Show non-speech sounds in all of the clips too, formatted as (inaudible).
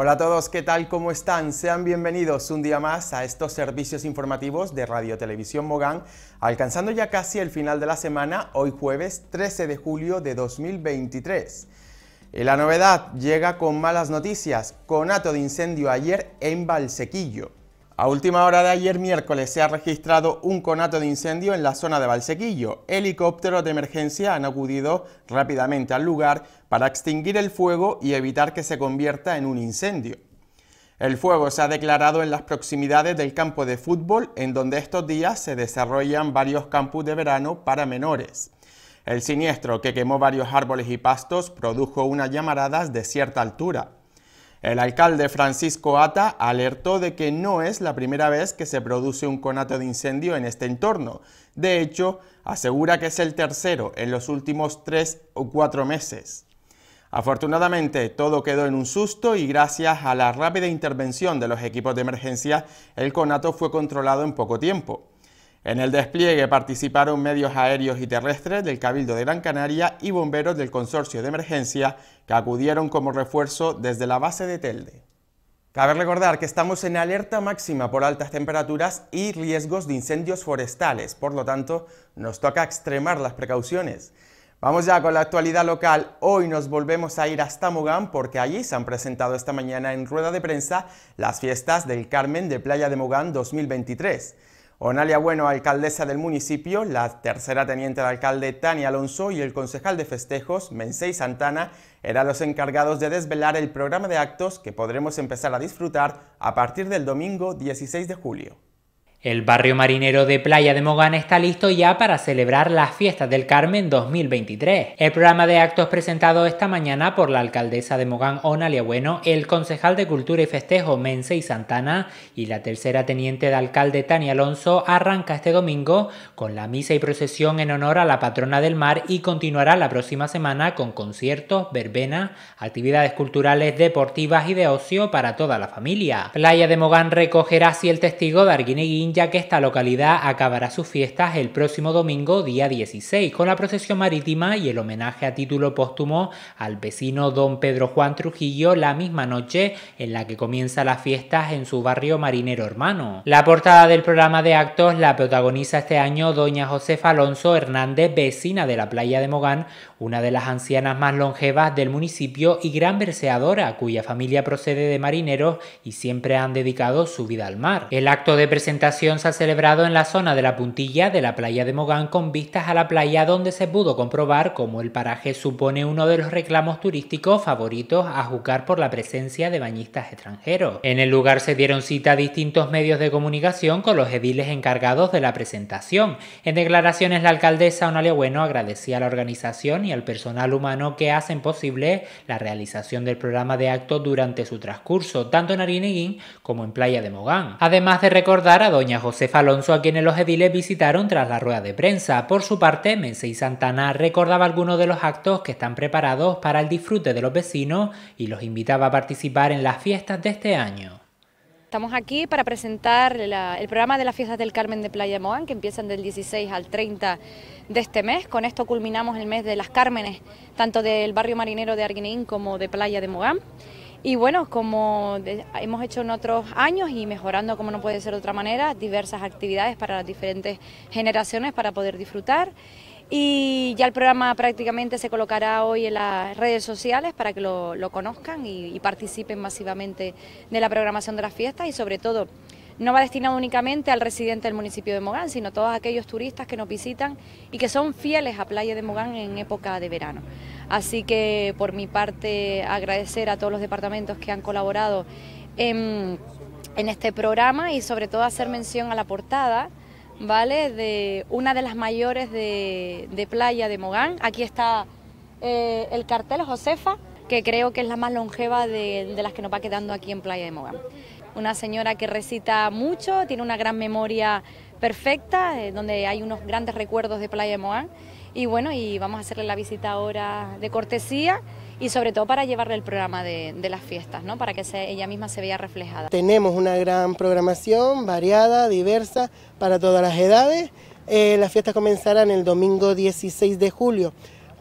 Hola a todos, ¿qué tal? ¿Cómo están? Sean bienvenidos un día más a estos servicios informativos de Radio Televisión Mogán, alcanzando ya casi el final de la semana, hoy jueves 13 de julio de 2023. Y la novedad llega con malas noticias, con ato de incendio ayer en Valsequillo. A última hora de ayer miércoles se ha registrado un conato de incendio en la zona de Valsequillo. Helicópteros de emergencia han acudido rápidamente al lugar para extinguir el fuego y evitar que se convierta en un incendio. El fuego se ha declarado en las proximidades del campo de fútbol, en donde estos días se desarrollan varios campus de verano para menores. El siniestro, que quemó varios árboles y pastos, produjo unas llamaradas de cierta altura. El alcalde Francisco Ata alertó de que no es la primera vez que se produce un conato de incendio en este entorno. De hecho, asegura que es el tercero en los últimos tres o cuatro meses. Afortunadamente, todo quedó en un susto y gracias a la rápida intervención de los equipos de emergencia, el conato fue controlado en poco tiempo. En el despliegue participaron medios aéreos y terrestres del Cabildo de Gran Canaria y bomberos del Consorcio de Emergencia que acudieron como refuerzo desde la base de Telde. Cabe recordar que estamos en alerta máxima por altas temperaturas y riesgos de incendios forestales, por lo tanto nos toca extremar las precauciones. Vamos ya con la actualidad local. Hoy nos volvemos a ir hasta Mogán porque allí se han presentado esta mañana en rueda de prensa las fiestas del Carmen de Playa de Mogán 2023. Onalia Bueno, alcaldesa del municipio, la tercera teniente de alcalde Tania Alonso y el concejal de festejos, Mensei Santana, eran los encargados de desvelar el programa de actos que podremos empezar a disfrutar a partir del domingo 16 de julio. El barrio marinero de Playa de Mogán está listo ya para celebrar las fiestas del Carmen 2023. El programa de actos presentado esta mañana por la alcaldesa de Mogán, Onalia Bueno, el concejal de Cultura y Festejo, Mense y Santana, y la tercera teniente de alcalde, Tania Alonso, arranca este domingo con la misa y procesión en honor a la patrona del mar y continuará la próxima semana con conciertos, verbenas, actividades culturales, deportivas y de ocio para toda la familia. Playa de Mogán recogerá así el testigo de Arguineguín ya que esta localidad acabará sus fiestas el próximo domingo, día 16, con la procesión marítima y el homenaje a título póstumo al vecino don Pedro Juan Trujillo la misma noche en la que comienza las fiestas en su barrio marinero hermano. La portada del programa de actos la protagoniza este año doña Josefa Alonso Hernández, vecina de la playa de Mogán, una de las ancianas más longevas del municipio y gran verseadora, cuya familia procede de marineros y siempre han dedicado su vida al mar. El acto de presentación se ha celebrado en la zona de la puntilla de la playa de Mogán con vistas a la playa donde se pudo comprobar cómo el paraje supone uno de los reclamos turísticos favoritos a juzgar por la presencia de bañistas extranjeros. En el lugar se dieron cita a distintos medios de comunicación con los ediles encargados de la presentación. En declaraciones la alcaldesa Onalia Bueno agradecía a la organización y al personal humano que hacen posible la realización del programa de actos durante su transcurso, tanto en Arineguín como en Playa de Mogán. Además de recordar a doña Doña Josefa Alonso, a quienes los ediles visitaron tras la rueda de prensa. Por su parte, y Santana recordaba algunos de los actos que están preparados para el disfrute de los vecinos y los invitaba a participar en las fiestas de este año. Estamos aquí para presentar el programa de las fiestas del Carmen de Playa Moán, que empiezan del 16 al 30 de este mes. Con esto culminamos el mes de las Cármenes, tanto del barrio marinero de Arguineín como de Playa de Mogán. Y bueno, como hemos hecho en otros años y mejorando como no puede ser de otra manera, diversas actividades para las diferentes generaciones para poder disfrutar. Y ya el programa prácticamente se colocará hoy en las redes sociales para que lo, conozcan y, y participen masivamente de la programación de las fiestas y sobre todo no va destinado únicamente al residente del municipio de Mogán, sino a todos aquellos turistas que nos visitan y que son fieles a Playa de Mogán en época de verano. Así que por mi parte agradecer a todos los departamentos que han colaborado en, este programa y sobre todo hacer mención a la portada. ¿Vale? De una de las mayores de, playa de Mogán. Aquí está eh, el cartel Josefa, que creo que es la más longeva de, las que nos va quedando aquí en Playa de Mogán. Una señora que recita mucho, tiene una gran memoria perfecta, eh, donde hay unos grandes recuerdos de Playa de Mogán. Y bueno, y vamos a hacerle la visita ahora de cortesía y sobre todo para llevarle el programa de, las fiestas, ¿no? para que ella misma se vea reflejada. Tenemos una gran programación variada, diversa, para todas las edades. Eh, las fiestas comenzarán el domingo 16 de julio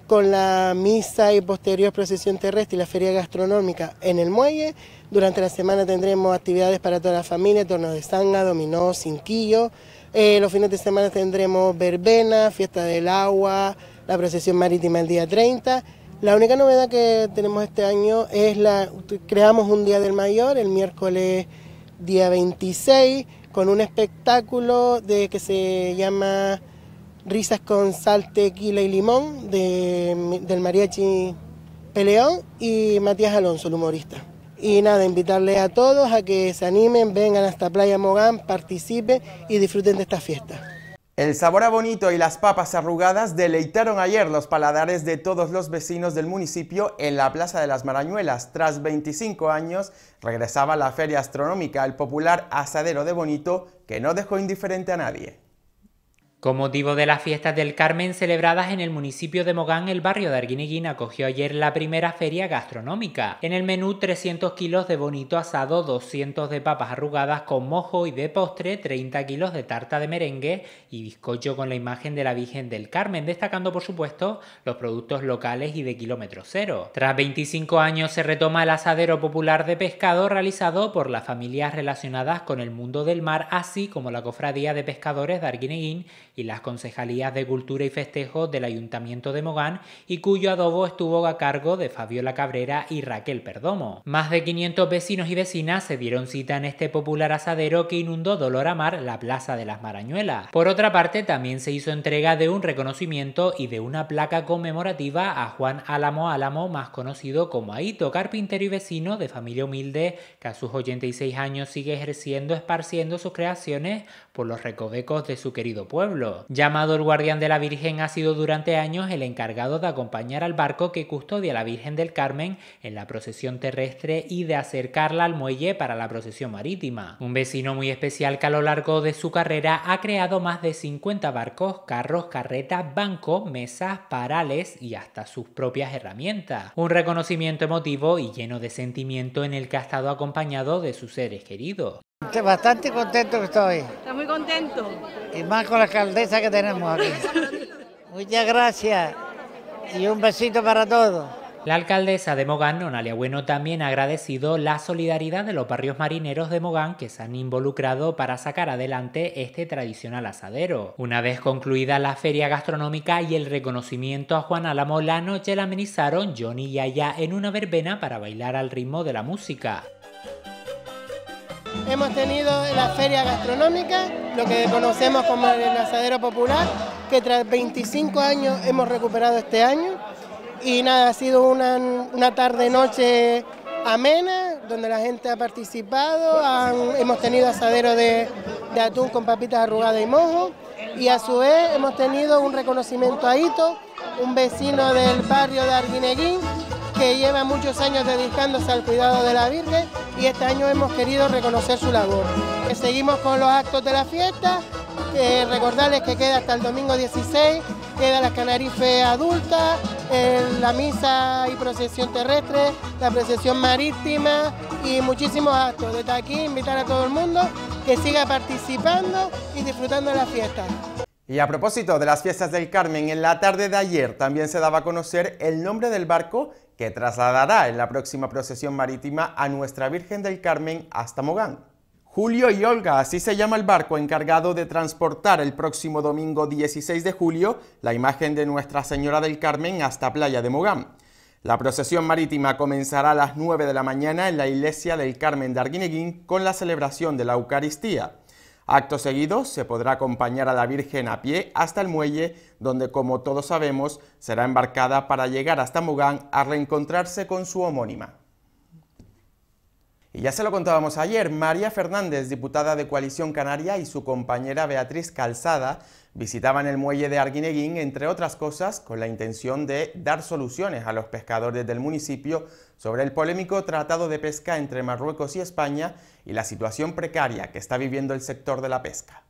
con la misa y posterior procesión terrestre y la feria gastronómica en el muelle. Durante la semana tendremos actividades para toda la familia, torno de sanga, dominó, cinquillo. Eh, los fines de semana tendremos verbena, fiesta del agua, la procesión marítima el día 30. La única novedad que tenemos este año es la creamos un Día del Mayor el miércoles día 26 con un espectáculo de que se llama Risas con sal, tequila y limón de, del mariachi Peleón y Matías Alonso, el humorista. Y nada, invitarle a todos a que se animen, vengan hasta Playa Mogán, participen y disfruten de esta fiesta. El sabor a bonito y las papas arrugadas deleitaron ayer los paladares de todos los vecinos del municipio en la Plaza de las Marañuelas. Tras 25 años regresaba la feria astronómica, el popular asadero de Bonito, que no dejó indiferente a nadie. Con motivo de las fiestas del Carmen celebradas en el municipio de Mogán, el barrio de Arguineguín acogió ayer la primera feria gastronómica. En el menú 300 kilos de bonito asado, 200 de papas arrugadas con mojo y de postre, 30 kilos de tarta de merengue y bizcocho con la imagen de la Virgen del Carmen, destacando por supuesto los productos locales y de kilómetro cero. Tras 25 años se retoma el asadero popular de pescado realizado por las familias relacionadas con el mundo del mar, así como la cofradía de pescadores de Arguineguín y las concejalías de Cultura y Festejo del Ayuntamiento de Mogán y cuyo adobo estuvo a cargo de Fabiola Cabrera y Raquel Perdomo. Más de 500 vecinos y vecinas se dieron cita en este popular asadero que inundó dolor a mar la Plaza de las Marañuelas. Por otra parte, también se hizo entrega de un reconocimiento y de una placa conmemorativa a Juan Álamo Álamo, más conocido como Aito, carpintero y vecino de familia humilde que a sus 86 años sigue ejerciendo, esparciendo sus creaciones por los recovecos de su querido pueblo. Llamado el guardián de la Virgen, ha sido durante años el encargado de acompañar al barco que custodia a la Virgen del Carmen en la procesión terrestre y de acercarla al muelle para la procesión marítima. Un vecino muy especial que a lo largo de su carrera ha creado más de 50 barcos, carros, carretas, bancos, mesas, parales y hasta sus propias herramientas. Un reconocimiento emotivo y lleno de sentimiento en el que ha estado acompañado de sus seres queridos. Bastante contento que estoy. Está muy contento. Y más con la alcaldesa que tenemos aquí. Muchas gracias y un besito para todos. La alcaldesa de Mogán, Nonalia Bueno, también ha agradecido la solidaridad de los barrios marineros de Mogán que se han involucrado para sacar adelante este tradicional asadero. Una vez concluida la feria gastronómica y el reconocimiento a Juan Álamo, la noche la amenizaron Johnny y Aya en una verbena para bailar al ritmo de la música. Hemos tenido la feria gastronómica, lo que conocemos como el asadero popular, que tras 25 años hemos recuperado este año. Y nada, ha sido una, una tarde-noche amena, donde la gente ha participado, hemos tenido asadero de, atún con papitas arrugadas y mojo, y a su vez hemos tenido un reconocimiento a Hito, un vecino del barrio de Arguineguín, que lleva muchos años dedicándose al cuidado de la Virgen y este año hemos querido reconocer su labor. Eh, seguimos con los actos de la fiesta, recordarles que queda hasta el domingo 16, queda la canarife adulta, eh, la misa y procesión terrestre, la procesión marítima y muchísimos actos. Desde aquí invitar a todo el mundo que siga participando y disfrutando de la fiesta. Y a propósito de las fiestas del Carmen, en la tarde de ayer también se daba a conocer el nombre del barco que trasladará en la próxima procesión marítima a Nuestra Virgen del Carmen hasta Mogán. Julio y Olga, así se llama el barco encargado de transportar el próximo domingo 16 de julio la imagen de Nuestra Señora del Carmen hasta Playa de Mogán. La procesión marítima comenzará a las 9 de la mañana en la iglesia del Carmen de Arguineguín con la celebración de la Eucaristía. Acto seguido se podrá acompañar a la Virgen a pie hasta el muelle, donde como todos sabemos será embarcada para llegar hasta Mugán a reencontrarse con su homónima. Y ya se lo contábamos ayer, María Fernández, diputada de Coalición Canaria, y su compañera Beatriz Calzada visitaban el muelle de Arguineguín, entre otras cosas, con la intención de dar soluciones a los pescadores del municipio sobre el polémico tratado de pesca entre Marruecos y España y la situación precaria que está viviendo el sector de la pesca.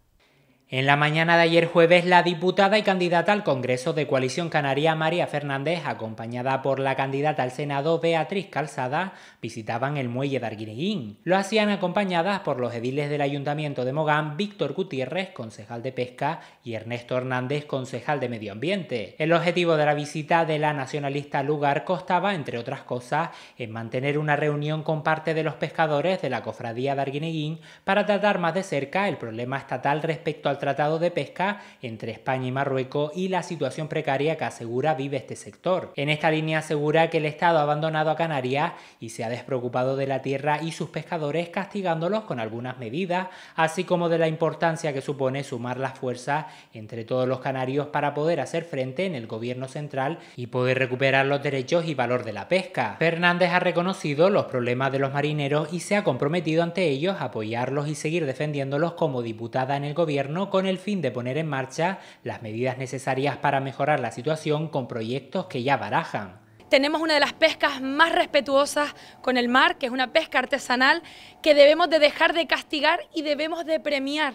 En la mañana de ayer jueves, la diputada y candidata al Congreso de Coalición Canaria María Fernández, acompañada por la candidata al Senado Beatriz Calzada, visitaban el muelle de Arguineguín. Lo hacían acompañadas por los ediles del Ayuntamiento de Mogán, Víctor Gutiérrez, concejal de Pesca, y Ernesto Hernández, concejal de Medio Ambiente. El objetivo de la visita de la nacionalista al Lugar costaba, entre otras cosas, en mantener una reunión con parte de los pescadores de la cofradía de Arguineguín para tratar más de cerca el problema estatal respecto al Tratado de Pesca entre España y Marruecos y la situación precaria que asegura vive este sector. En esta línea asegura que el Estado ha abandonado a Canarias y se ha despreocupado de la tierra y sus pescadores castigándolos con algunas medidas, así como de la importancia que supone sumar las fuerzas entre todos los canarios para poder hacer frente en el gobierno central y poder recuperar los derechos y valor de la pesca. Fernández ha reconocido los problemas de los marineros y se ha comprometido ante ellos a apoyarlos y seguir defendiéndolos como diputada en el gobierno con el fin de poner en marcha las medidas necesarias para mejorar la situación con proyectos que ya barajan tenemos una de las pescas más respetuosas con el mar, que es una pesca artesanal, que debemos de dejar de castigar y debemos de premiar.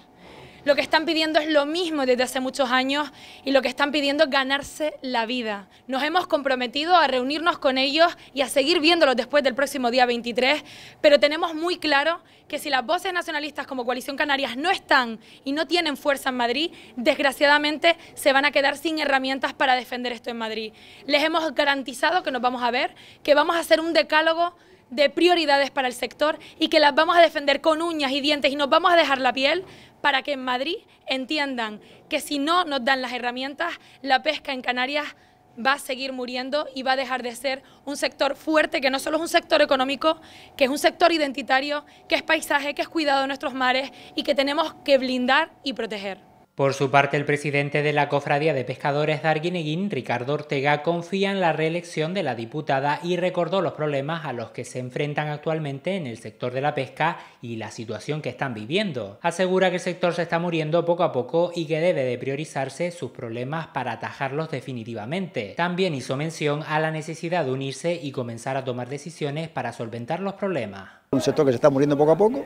Lo que están pidiendo es lo mismo desde hace muchos años y lo que están pidiendo es ganarse la vida. Nos hemos comprometido a reunirnos con ellos y a seguir viéndolos después del próximo día 23, pero tenemos muy claro que si las voces nacionalistas como Coalición Canarias no están y no tienen fuerza en Madrid, desgraciadamente se van a quedar sin herramientas para defender esto en Madrid. Les hemos garantizado que nos vamos a ver, que vamos a hacer un decálogo de prioridades para el sector y que las vamos a defender con uñas y dientes y nos vamos a dejar la piel para que en Madrid entiendan que si no nos dan las herramientas, la pesca en Canarias va a seguir muriendo y va a dejar de ser un sector fuerte, que no solo es un sector económico, que es un sector identitario, que es paisaje, que es cuidado de nuestros mares y que tenemos que blindar y proteger. Por su parte, el presidente de la Cofradía de Pescadores de Arguineguín, Ricardo Ortega, confía en la reelección de la diputada y recordó los problemas a los que se enfrentan actualmente en el sector de la pesca y la situación que están viviendo. Asegura que el sector se está muriendo poco a poco y que debe de priorizarse sus problemas para atajarlos definitivamente. También hizo mención a la necesidad de unirse y comenzar a tomar decisiones para solventar los problemas. Un sector que se está muriendo poco a poco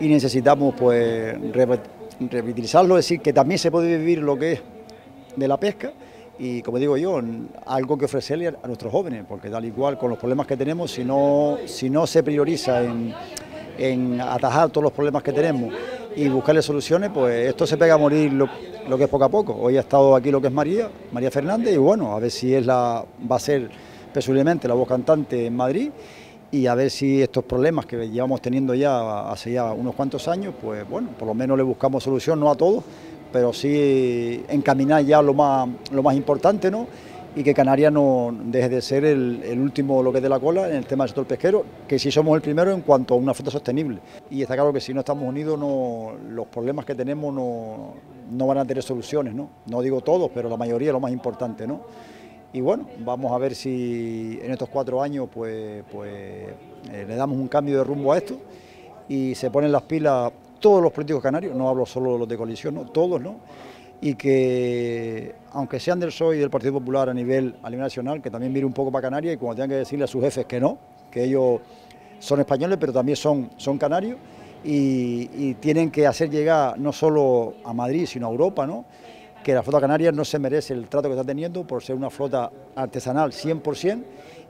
y necesitamos pues revitalizarlo, es decir, que también se puede vivir lo que es de la pesca y, como digo yo, algo que ofrecerle a nuestros jóvenes, porque tal igual con los problemas que tenemos, si no, si no se prioriza en, atajar todos los problemas que tenemos y buscarle soluciones, pues esto se pega a morir lo, que es poco a poco. Hoy ha estado aquí lo que es María, María Fernández, y bueno, a ver si es la, va a ser presumiblemente la voz cantante en Madrid y a ver si estos problemas que llevamos teniendo ya hace ya unos cuantos años, pues bueno, por lo menos le buscamos solución, no a todos, pero sí encaminar ya lo más, lo más importante, ¿no? Y que Canarias no deje de ser el, último lo que es de la cola en el tema del sector pesquero, que sí somos el primero en cuanto a una flota sostenible. Y está claro que si no estamos unidos, los problemas que tenemos no, van a tener soluciones, ¿no? No digo todos, pero la mayoría, lo más importante, ¿no? y bueno, vamos a ver si en estos cuatro años pues, pues eh, le damos un cambio de rumbo a esto y se ponen las pilas todos los políticos canarios, no hablo solo de los de coalición, no, todos, ¿no? Y que, aunque sean del PSOE y del Partido Popular a nivel, a nivel nacional, que también mire un poco para Canarias y cuando tengan que decirle a sus jefes que no, que ellos son españoles, pero también son, son canarios y, y tienen que hacer llegar no solo a Madrid, sino a Europa, ¿no? que la flota canaria no se merece el trato que está teniendo por ser una flota artesanal 100%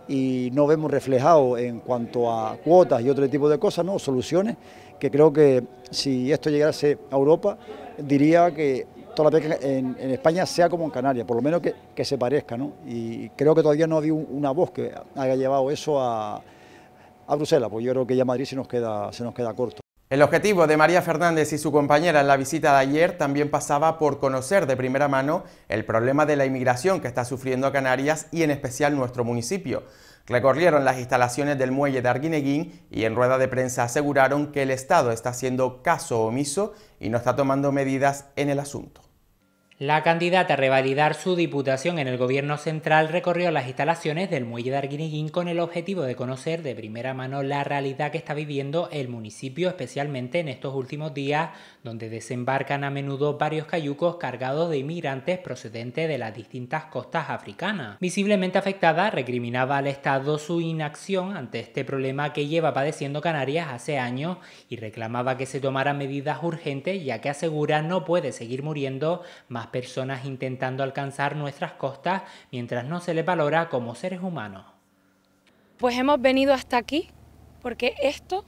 y no vemos reflejado en cuanto a cuotas y otro tipo de cosas, ¿no? soluciones, que creo que si esto llegase a Europa, diría que toda la pesca en, España sea como en Canarias, por lo menos que, se parezca. Y creo que todavía no ha habido una voz que haya llevado eso a, a Bruselas, pues yo creo que ya Madrid se nos queda, se nos queda corto. El objetivo de María Fernández y su compañera en la visita de ayer también pasaba por conocer de primera mano el problema de la inmigración que está sufriendo Canarias y en especial nuestro municipio. Recorrieron las instalaciones del muelle de Arguineguín y en rueda de prensa aseguraron que el Estado está haciendo caso omiso y no está tomando medidas en el asunto. La candidata a revalidar su diputación en el Gobierno Central recorrió las instalaciones del muelle de Arguineguín con el objetivo de conocer de primera mano la realidad que está viviendo el municipio, especialmente en estos últimos días, donde desembarcan a menudo varios cayucos cargados de inmigrantes procedentes de las distintas costas africanas. Visiblemente afectada, recriminaba al Estado su inacción ante este problema que lleva padeciendo Canarias hace años y reclamaba que se tomaran medidas urgentes, ya que asegura no puede seguir muriendo más personas intentando alcanzar nuestras costas mientras no se les valora como seres humanos. Pues hemos venido hasta aquí porque esto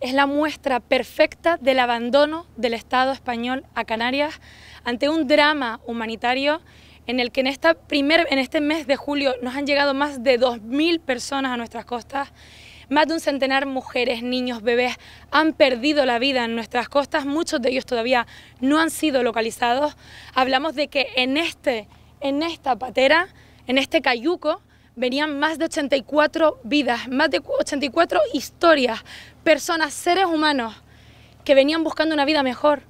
es la muestra perfecta del abandono del Estado español a Canarias ante un drama humanitario en el que en, esta primer, en este mes de julio nos han llegado más de 2.000 personas a nuestras costas más de un centenar mujeres, niños, bebés han perdido la vida en nuestras costas, muchos de ellos todavía no han sido localizados. Hablamos de que en, este, en esta patera, en este cayuco, venían más de 84 vidas, más de 84 historias, personas, seres humanos que venían buscando una vida mejor,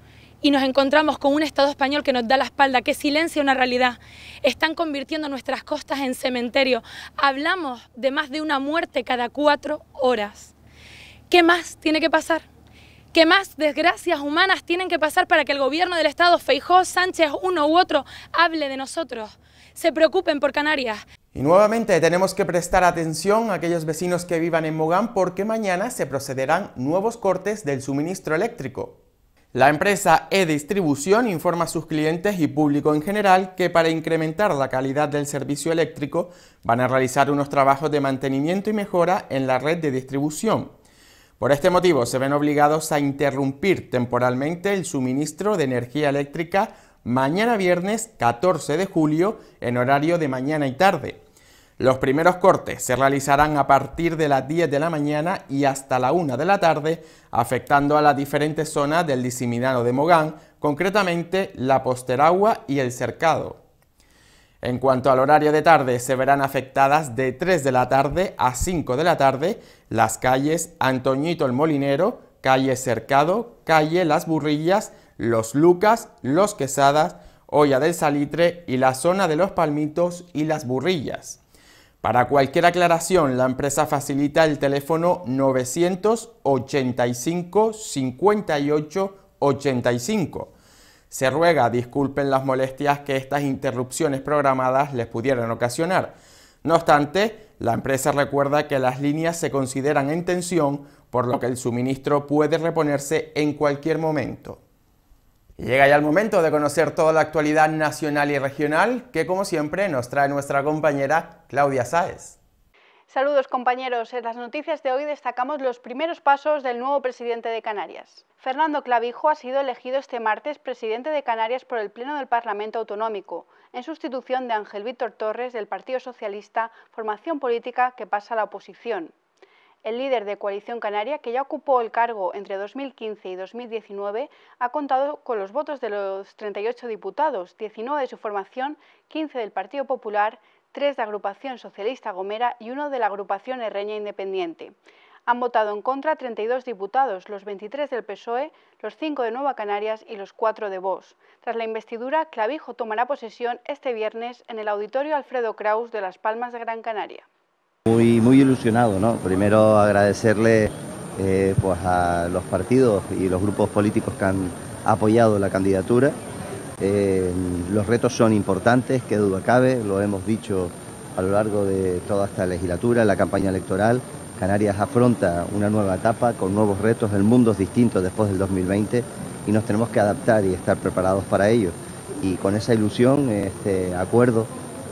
y nos encontramos con un Estado español que nos da la espalda, que silencia una realidad. Están convirtiendo nuestras costas en cementerio. Hablamos de más de una muerte cada cuatro horas. ¿Qué más tiene que pasar? ¿Qué más desgracias humanas tienen que pasar para que el gobierno del Estado, Feijó, Sánchez, uno u otro, hable de nosotros? Se preocupen por Canarias. Y nuevamente tenemos que prestar atención a aquellos vecinos que vivan en Mogán porque mañana se procederán nuevos cortes del suministro eléctrico. La empresa E-Distribución informa a sus clientes y público en general que para incrementar la calidad del servicio eléctrico van a realizar unos trabajos de mantenimiento y mejora en la red de distribución. Por este motivo se ven obligados a interrumpir temporalmente el suministro de energía eléctrica mañana viernes 14 de julio en horario de mañana y tarde los primeros cortes se realizarán a partir de las 10 de la mañana y hasta la 1 de la tarde, afectando a las diferentes zonas del diseminado de Mogán, concretamente la Posteragua y el Cercado. En cuanto al horario de tarde, se verán afectadas de 3 de la tarde a 5 de la tarde las calles Antoñito el Molinero, calle Cercado, calle Las Burrillas, Los Lucas, Los Quesadas, Olla del Salitre y la zona de Los Palmitos y Las Burrillas. Para cualquier aclaración, la empresa facilita el teléfono 985 58 85. Se ruega disculpen las molestias que estas interrupciones programadas les pudieran ocasionar. No obstante, la empresa recuerda que las líneas se consideran en tensión, por lo que el suministro puede reponerse en cualquier momento. Llega ya el momento de conocer toda la actualidad nacional y regional que como siempre nos trae nuestra compañera Claudia Sáez. Saludos compañeros, en las noticias de hoy destacamos los primeros pasos del nuevo presidente de Canarias. Fernando Clavijo ha sido elegido este martes presidente de Canarias por el Pleno del Parlamento Autonómico, en sustitución de Ángel Víctor Torres del Partido Socialista, formación política que pasa a la oposición. El líder de Coalición Canaria, que ya ocupó el cargo entre 2015 y 2019, ha contado con los votos de los 38 diputados, 19 de su formación, 15 del Partido Popular, 3 de Agrupación Socialista Gomera y 1 de la Agrupación Herreña Independiente. Han votado en contra 32 diputados, los 23 del PSOE, los 5 de Nueva Canarias y los 4 de Vox. Tras la investidura, Clavijo tomará posesión este viernes en el Auditorio Alfredo Kraus de Las Palmas de Gran Canaria. Muy, ilusionado, ¿no? Primero agradecerle eh, pues a los partidos y los grupos políticos que han apoyado la candidatura. Eh, los retos son importantes, qué duda cabe, lo hemos dicho a lo largo de toda esta legislatura, la campaña electoral. Canarias afronta una nueva etapa con nuevos retos, el mundo es distinto después del 2020 y nos tenemos que adaptar y estar preparados para ello. Y con esa ilusión, este acuerdo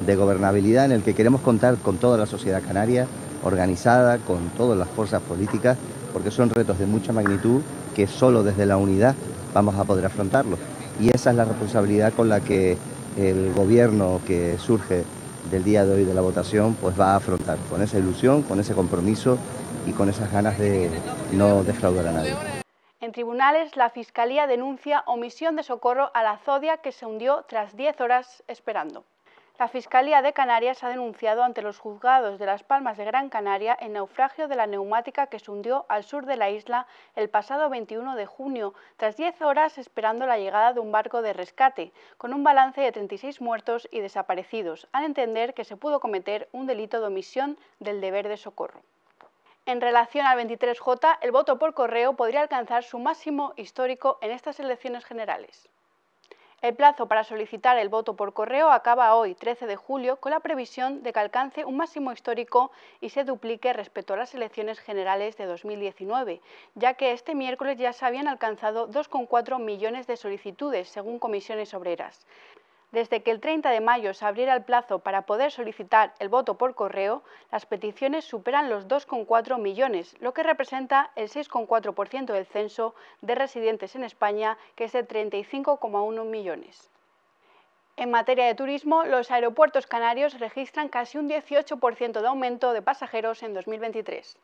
de gobernabilidad en el que queremos contar con toda la sociedad canaria organizada, con todas las fuerzas políticas, porque son retos de mucha magnitud que solo desde la unidad vamos a poder afrontarlos. Y esa es la responsabilidad con la que el gobierno que surge del día de hoy de la votación pues va a afrontar, con esa ilusión, con ese compromiso y con esas ganas de no defraudar a nadie. En tribunales, la Fiscalía denuncia omisión de socorro a la Zodia que se hundió tras 10 horas esperando. La Fiscalía de Canarias ha denunciado ante los juzgados de Las Palmas de Gran Canaria el naufragio de la neumática que se hundió al sur de la isla el pasado 21 de junio, tras 10 horas esperando la llegada de un barco de rescate, con un balance de 36 muertos y desaparecidos, al entender que se pudo cometer un delito de omisión del deber de socorro. En relación al 23J, el voto por correo podría alcanzar su máximo histórico en estas elecciones generales. El plazo para solicitar el voto por correo acaba hoy, 13 de julio, con la previsión de que alcance un máximo histórico y se duplique respecto a las elecciones generales de 2019, ya que este miércoles ya se habían alcanzado 2,4 millones de solicitudes, según comisiones obreras. Desde que el 30 de mayo se abriera el plazo para poder solicitar el voto por correo, las peticiones superan los 2,4 millones, lo que representa el 6,4% del censo de residentes en España, que es de 35,1 millones. En materia de turismo, los aeropuertos canarios registran casi un 18% de aumento de pasajeros en 2023.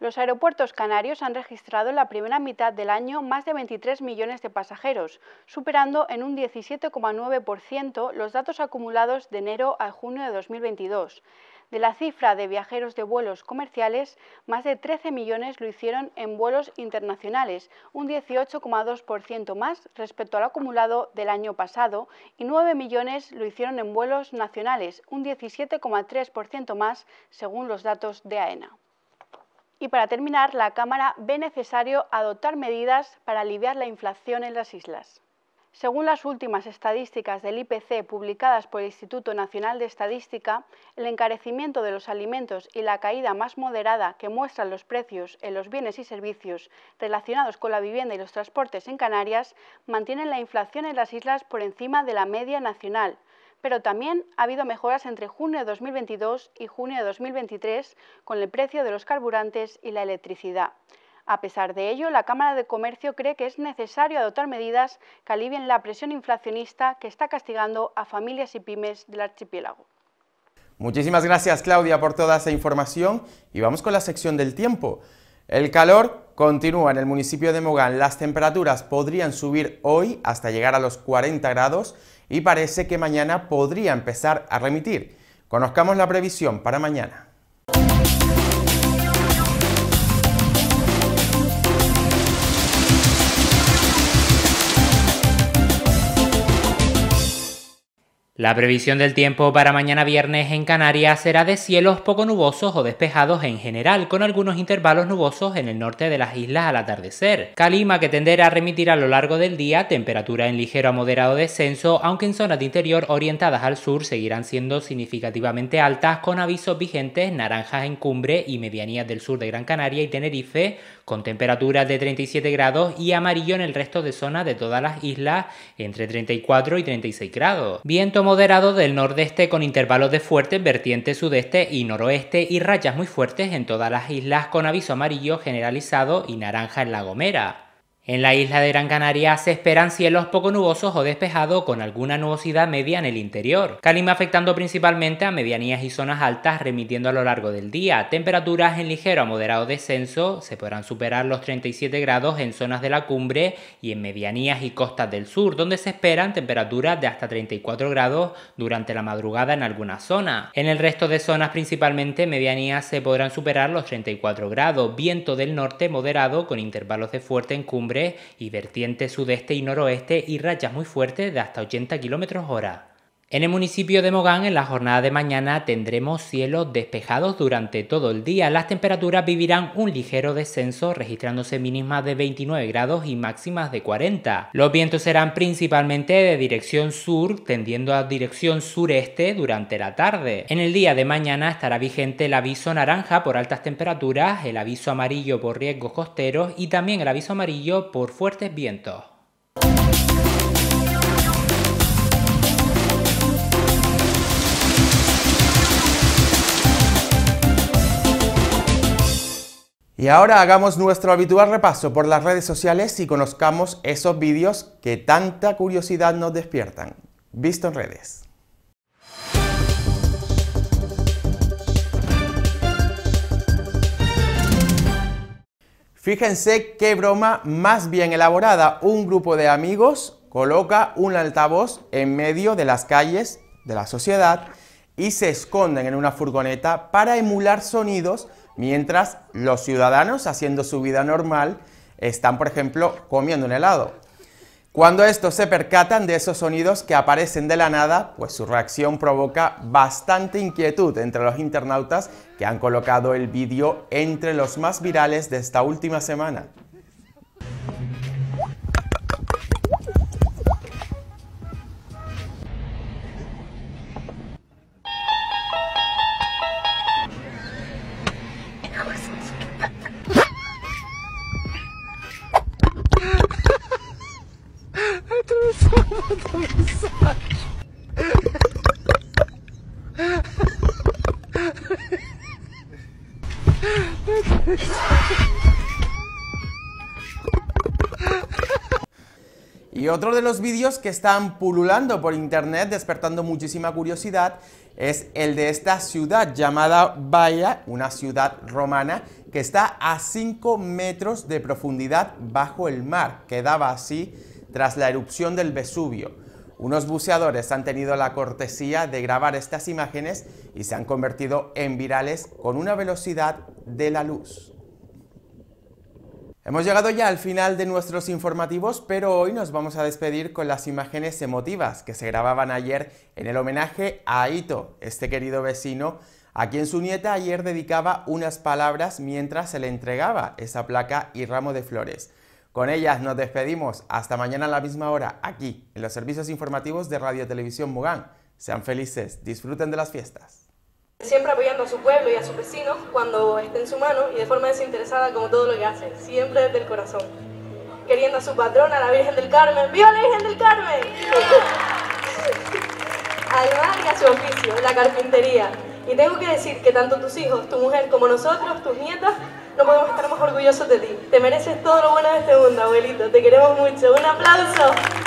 Los aeropuertos canarios han registrado en la primera mitad del año más de 23 millones de pasajeros, superando en un 17,9% los datos acumulados de enero a junio de 2022. De la cifra de viajeros de vuelos comerciales, más de 13 millones lo hicieron en vuelos internacionales, un 18,2% más respecto al acumulado del año pasado, y 9 millones lo hicieron en vuelos nacionales, un 17,3% más según los datos de AENA. Y para terminar, la Cámara ve necesario adoptar medidas para aliviar la inflación en las islas. Según las últimas estadísticas del IPC publicadas por el Instituto Nacional de Estadística, el encarecimiento de los alimentos y la caída más moderada que muestran los precios en los bienes y servicios relacionados con la vivienda y los transportes en Canarias mantienen la inflación en las islas por encima de la media nacional, pero también ha habido mejoras entre junio de 2022 y junio de 2023 con el precio de los carburantes y la electricidad. A pesar de ello, la Cámara de Comercio cree que es necesario adoptar medidas que alivien la presión inflacionista que está castigando a familias y pymes del archipiélago. Muchísimas gracias Claudia por toda esa información y vamos con la sección del tiempo. El calor continúa en el municipio de Mogán. Las temperaturas podrían subir hoy hasta llegar a los 40 grados y parece que mañana podría empezar a remitir. Conozcamos la previsión para mañana. La previsión del tiempo para mañana viernes en Canarias será de cielos poco nubosos o despejados en general, con algunos intervalos nubosos en el norte de las islas al atardecer. Calima que tenderá a remitir a lo largo del día, temperatura en ligero a moderado descenso, aunque en zonas de interior orientadas al sur seguirán siendo significativamente altas, con avisos vigentes naranjas en cumbre y medianías del sur de Gran Canaria y Tenerife, con temperaturas de 37 grados y amarillo en el resto de zonas de todas las islas entre 34 y 36 grados. Viento moderado del nordeste con intervalos de en vertiente sudeste y noroeste y rayas muy fuertes en todas las islas con aviso amarillo generalizado y naranja en La Gomera. En la isla de Gran Canaria se esperan cielos poco nubosos o despejados con alguna nubosidad media en el interior. Calima afectando principalmente a medianías y zonas altas remitiendo a lo largo del día. Temperaturas en ligero a moderado descenso se podrán superar los 37 grados en zonas de la cumbre y en medianías y costas del sur, donde se esperan temperaturas de hasta 34 grados durante la madrugada en algunas zonas. En el resto de zonas principalmente medianías se podrán superar los 34 grados. Viento del norte moderado con intervalos de fuerte en cumbre y vertientes sudeste y noroeste y rayas muy fuertes de hasta 80 km hora. En el municipio de Mogán, en la jornada de mañana, tendremos cielos despejados durante todo el día. Las temperaturas vivirán un ligero descenso, registrándose mínimas de 29 grados y máximas de 40. Los vientos serán principalmente de dirección sur, tendiendo a dirección sureste durante la tarde. En el día de mañana estará vigente el aviso naranja por altas temperaturas, el aviso amarillo por riesgos costeros y también el aviso amarillo por fuertes vientos. Y ahora hagamos nuestro habitual repaso por las redes sociales y conozcamos esos vídeos que tanta curiosidad nos despiertan. Visto en redes. Fíjense qué broma más bien elaborada. Un grupo de amigos coloca un altavoz en medio de las calles de la sociedad y se esconden en una furgoneta para emular sonidos Mientras los ciudadanos haciendo su vida normal están, por ejemplo, comiendo un helado. Cuando estos se percatan de esos sonidos que aparecen de la nada, pues su reacción provoca bastante inquietud entre los internautas que han colocado el vídeo entre los más virales de esta última semana. los vídeos que están pululando por internet, despertando muchísima curiosidad, es el de esta ciudad llamada Baia, una ciudad romana que está a 5 metros de profundidad bajo el mar. Quedaba así tras la erupción del Vesubio. Unos buceadores han tenido la cortesía de grabar estas imágenes y se han convertido en virales con una velocidad de la luz. Hemos llegado ya al final de nuestros informativos, pero hoy nos vamos a despedir con las imágenes emotivas que se grababan ayer en el homenaje a Aito, este querido vecino, a quien su nieta ayer dedicaba unas palabras mientras se le entregaba esa placa y ramo de flores. Con ellas nos despedimos hasta mañana a la misma hora aquí, en los servicios informativos de Radio Televisión Mugán. Sean felices, disfruten de las fiestas. Siempre apoyando a su pueblo y a sus vecinos cuando esté en su mano y de forma desinteresada como todo lo que hace, siempre desde el corazón. Queriendo a su patrona, la Virgen del Carmen. ¡Viva la Virgen del Carmen! Además, (laughs) y a su oficio, la carpintería. Y tengo que decir que tanto tus hijos, tu mujer, como nosotros, tus nietas, no podemos estar más orgullosos de ti. Te mereces todo lo bueno de este mundo, abuelito. Te queremos mucho. Un aplauso.